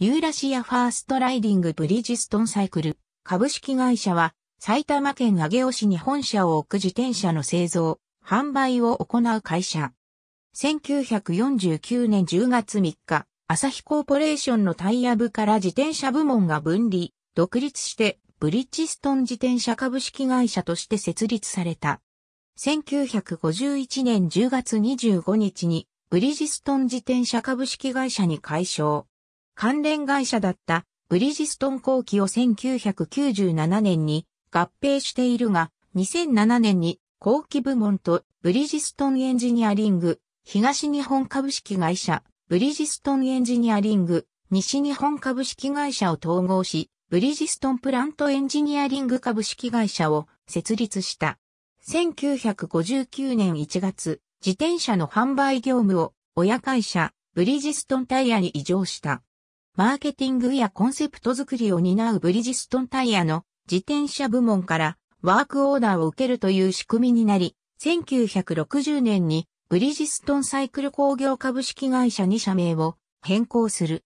ユーラシアファーストライディングブリジストンサイクル株式会社は埼玉県上尾市に本社を置く自転車の製造、販売を行う会社。1949年10月3日、朝日コーポレーションのタイヤ部から自転車部門が分離、独立してブリジストン自転車株式会社として設立された。1951年10月25日にブリジストン自転車株式会社に改称。関連会社だったブリヂストン後期を1997年に合併しているが、2007年に後期部門とブリヂストンエンジニアリング、東日本株式会社、ブリヂストンエンジニアリング、西日本株式会社を統合し、ブリヂストンプラントエンジニアリング株式会社を設立した。1959年1月、自転車の販売業務を親会社、ブリヂストンタイヤに移譲した。マーケティングやコンセプト作りを担うブリジストンタイヤの自転車部門からワークオーダーを受けるという仕組みになり、1960年にブリジストンサイクル工業株式会社に社名を変更する。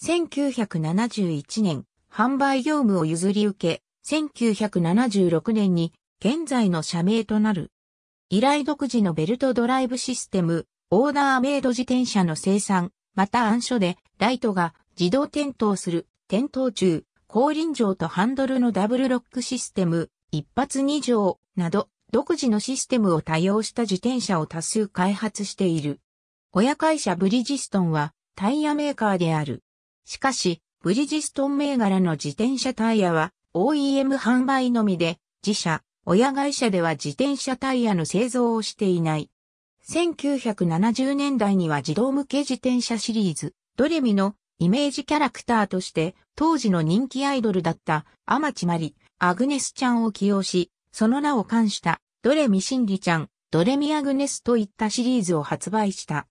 1971年、販売業務を譲り受け、1976年に現在の社名となる。依頼独自のベルトドライブシステム、オーダーメイド自転車の生産、また暗所でライトが自動点灯する、点灯中、後輪錠とハンドルのダブルロックシステム、一発二錠など、独自のシステムを多用した自転車を多数開発している。親会社ブリジストンはタイヤメーカーである。しかし、ブリジストン銘柄の自転車タイヤは OEM 販売のみで、自社、親会社では自転車タイヤの製造をしていない。1970年代には自動向け自転車シリーズ、ドレミのイメージキャラクターとして当時の人気アイドルだったアマチマリ、アグネスちゃんを起用し、その名を冠したドレミシンリちゃん、ドレミアグネスといったシリーズを発売した。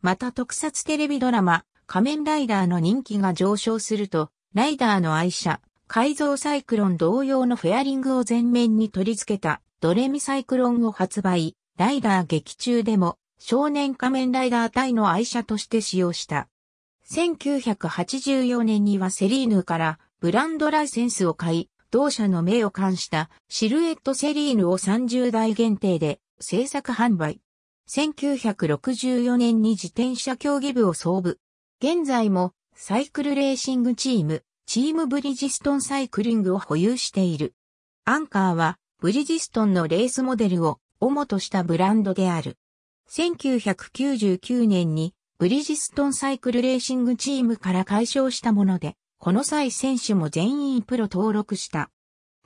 また特撮テレビドラマ、仮面ライダーの人気が上昇すると、ライダーの愛車、改造サイクロン同様のフェアリングを前面に取り付けたドレミサイクロンを発売、ライダー劇中でも少年仮面ライダー隊の愛車として使用した。1984年にはセリーヌからブランドライセンスを買い、同社の名を冠したシルエットセリーヌを30代限定で制作販売。1964年に自転車競技部を創部。現在もサイクルレーシングチーム、チームブリジストンサイクリングを保有している。アンカーはブリジストンのレースモデルを主としたブランドである。1999年にブリヂストンサイクルレーシングチームから解消したもので、この際選手も全員プロ登録した。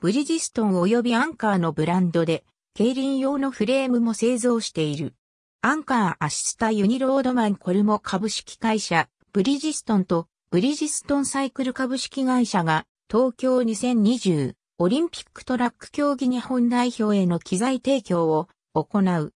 ブリヂストン及びアンカーのブランドで、競輪用のフレームも製造している。アンカーアシスタユニロードマンコルモ株式会社、ブリヂストンとブリヂストンサイクル株式会社が東京2020オリンピックトラック競技日本代表への機材提供を行う。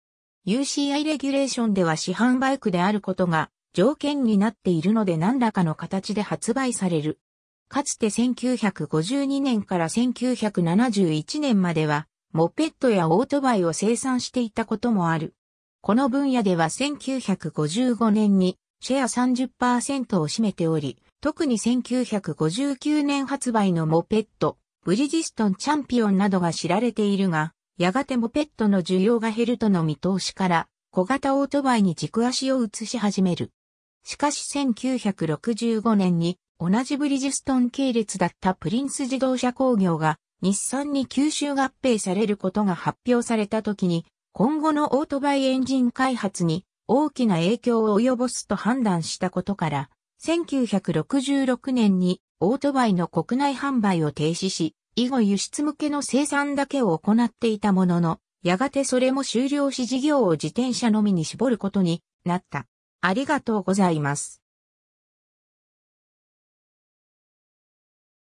UCI レギュレーションでは市販バイクであることが条件になっているので何らかの形で発売される。かつて1952年から1971年までは、モペットやオートバイを生産していたこともある。この分野では1955年にシェア30%を占めており、特に1959年発売のモペット、ブリジストンチャンピオンなどが知られているが、やがてモペットの需要が減るとの見通しから、小型オートバイに軸足を移し始める。しかし1965年に同じブリヂストン系列だったプリンス自動車工業が日産に吸収合併されることが発表された時に今後のオートバイエンジン開発に大きな影響を及ぼすと判断したことから1966年にオートバイの国内販売を停止し以後輸出向けの生産だけを行っていたものの、やがてそれも終了し事業を自転車のみに絞ることになった。ありがとうございます。